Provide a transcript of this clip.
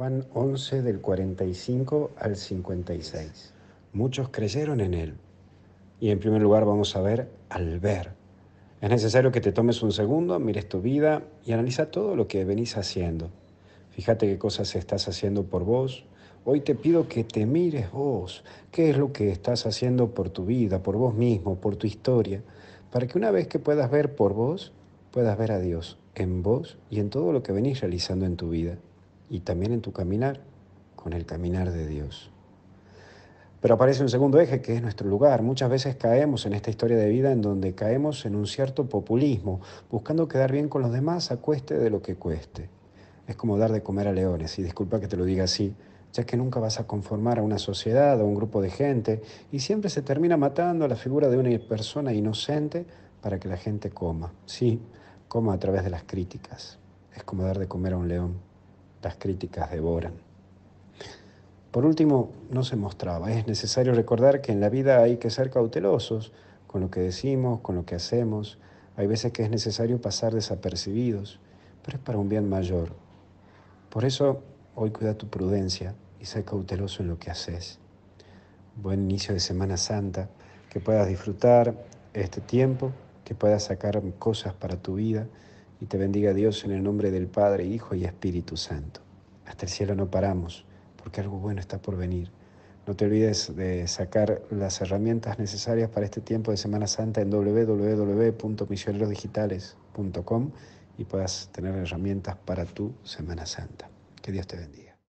Juan 11 del 45 al 56. Muchos creyeron en Él. Y en primer lugar vamos a ver al ver. Es necesario que te tomes un segundo, mires tu vida y analiza todo lo que venís haciendo. Fíjate qué cosas estás haciendo por vos. Hoy te pido que te mires vos, qué es lo que estás haciendo por tu vida, por vos mismo, por tu historia, para que una vez que puedas ver por vos, puedas ver a Dios en vos y en todo lo que venís realizando en tu vida y también en tu caminar con el caminar de Dios. Pero aparece un segundo eje que es nuestro lugar. Muchas veces caemos en esta historia de vida en donde caemos en un cierto populismo, buscando quedar bien con los demás a cueste de lo que cueste. Es como dar de comer a leones, y disculpa que te lo diga así, ya que nunca vas a conformar a una sociedad o a un grupo de gente, y siempre se termina matando a la figura de una persona inocente para que la gente coma. Sí, coma a través de las críticas. Es como dar de comer a un león las críticas devoran. Por último, no se mostraba. Es necesario recordar que en la vida hay que ser cautelosos con lo que decimos, con lo que hacemos. Hay veces que es necesario pasar desapercibidos, pero es para un bien mayor. Por eso, hoy cuida tu prudencia y sé cauteloso en lo que haces. Buen inicio de Semana Santa, que puedas disfrutar este tiempo, que puedas sacar cosas para tu vida y te bendiga Dios en el nombre del Padre, Hijo y Espíritu Santo. Hasta el cielo no paramos, porque algo bueno está por venir. No te olvides de sacar las herramientas necesarias para este tiempo de Semana Santa en www.misionerosdigitales.com y puedas tener herramientas para tu Semana Santa. Que Dios te bendiga.